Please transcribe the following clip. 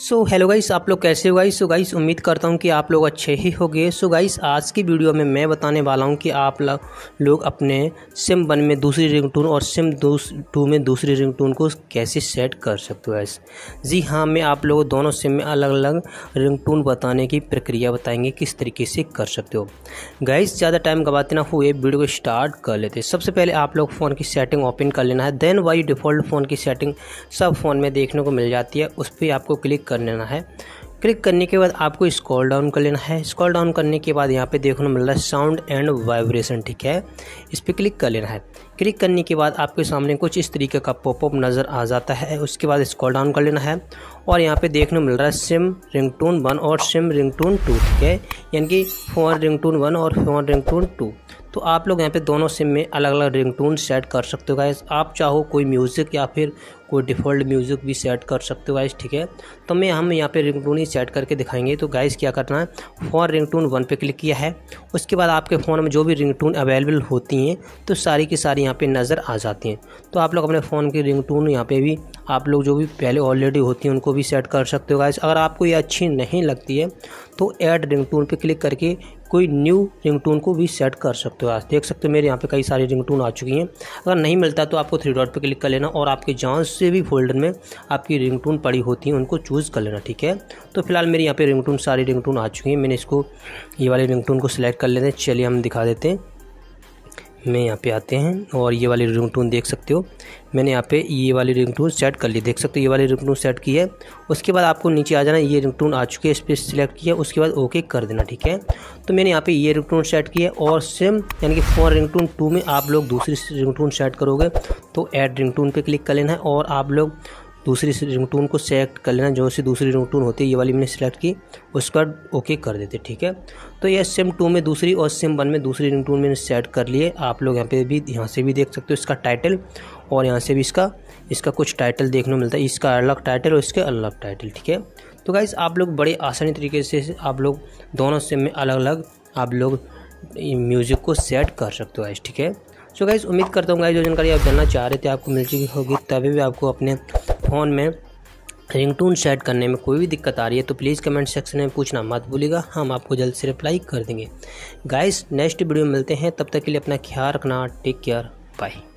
so hello guys आप लोग कैसे हो गाइस सो गाइस उम्मीद करता हूँ कि आप लोग अच्छे ही हो गए सो गाइस आज की वीडियो में मैं बताने वाला हूँ कि आप लोग अपने सिम वन में दूसरी रिंग टून और सिम दो टू में दूसरी रिंग टून को कैसे सेट कर सकते हो गाइस जी हाँ मैं आप लोगों दोनों सिम में अलग अलग रिंग टून बताने की प्रक्रिया बताएंगे किस तरीके से कर सकते हो गाइस ज़्यादा टाइम गवाते ना हुए वीडियो को स्टार्ट कर लेते सबसे पहले आप लोग फ़ोन की सेटिंग ओपन कर लेना है देन वाई डिफ़ॉल्ट फ़ोन की सेटिंग सब फ़ोन में देखने को मिल जाती है उस पर आपको क्लिक क्लिक कर लेना है क्लिक करने के बाद आपको स्क्रॉल डाउन कर लेना है स्क्रॉल डाउन करने के बाद यहाँ पे देखने मिल रहा है साउंड एंड वाइब्रेशन ठीक है इस पर क्लिक कर लेना है क्लिक करने के बाद आपके सामने कुछ इस तरीके का पॉपअप नज़र आ जाता है उसके बाद स्क्रॉल डाउन कर लेना है और यहाँ पे देखने मिल रहा है सिम रिंगटोन वन और सिम रिंगटोन टू ठीक है यानी कि फ़ोन रिंगटोन वन और फ़ोन रिंगटोन टू तो आप लोग यहाँ पे दोनों सिम में अलग अलग रिंगटोन सेट कर सकते हो गाइस आप चाहो कोई म्यूज़िक या फिर कोई डिफ़ॉल्ट म्यूज़िक भी सेट कर सकते हो गाइस ठीक है तो मैं हम यहाँ पे रिंगटोन ही सेट करके दिखाएंगे तो गाइस क्या करना है फ़ोन रिंगटोन वन पे क्लिक किया है उसके बाद आपके फ़ोन में जो भी टून अवेलेबल होती हैं तो सारी की सारी यहाँ पर नज़र आ जाती हैं तो आप लोग अपने फ़ोन की रिंग यहाँ पर भी आप लोग जो भी पहले ऑलरेडी होती हैं उनको भी सेट कर सकते हो गाइस अगर आपको ये अच्छी नहीं लगती है तो ऐड टून पे क्लिक करके कोई न्यू टून को भी सेट कर सकते हो आज देख सकते हो मेरे यहाँ पे कई सारी टून आ चुकी हैं अगर नहीं मिलता तो आपको थ्री डॉट पे क्लिक कर लेना और आपके जहाँ से भी फोल्डर में आपकी टून पड़ी होती हैं उनको चूज़ कर लेना ठीक है तो फिलहाल मेरे यहाँ पे टून सारी टून आ चुकी हैं मैंने इसको ये वाली टून को सिलेक्ट कर लेते हैं चलिए हम दिखा देते हैं में यहाँ पे आते हैं और ये वाली रिंग टून देख सकते हो मैंने यहाँ पे ये वाली रिंग टून सेट कर ली देख सकते हो ये वाली रिंग टून सेट की है उसके बाद आपको नीचे आ जाना ये रिंग टून आ चुकी है इस पर सिलेक्ट किया उसके बाद ओके कर देना ठीक है तो मैंने यहाँ पे ये रिंग टून सेट की है और सेम यानी कि फोन टून टू में आप लोग दूसरी रिंग टून सेट करोगे तो एड रिंग टून पर क्लिक कर लेना है और आप लोग दूसरी रिंगटून को सेलेक्ट कर लेना जो सी दूसरी रिंगटून होती है ये वाली मैंने सेलेक्ट की उस पर ओके कर देते ठीक है तो ये सिम टू में दूसरी और सिम वन में दूसरी रिंगटून मैंने सेट कर लिए आप लोग यहाँ पे भी यहाँ से भी देख सकते हो इसका टाइटल और यहाँ से भी इसका इसका कुछ टाइटल देखने को मिलता है इसका अलग टाइटल और इसके अलग टाइटल ठीक है तो गाइज़ आप लोग बड़े आसानी तरीके से आप लोग दोनों सिम में अलग अलग आप लोग म्यूज़िक को सेट कर सकते हो गाइज ठीक है सो गाइज़ उम्मीद करता हूँ गाइज जो जानकारी आप जानना चाह रहे थे आपको मिल चुकी होगी तभी भी आपको अपने फ़ोन में टून सेट करने में कोई भी दिक्कत आ रही है तो प्लीज़ कमेंट सेक्शन में पूछना मत भूलिएगा हम आपको जल्द से रिप्लाई कर देंगे गाइस नेक्स्ट वीडियो मिलते हैं तब तक के लिए अपना ख्याल रखना टेक केयर बाय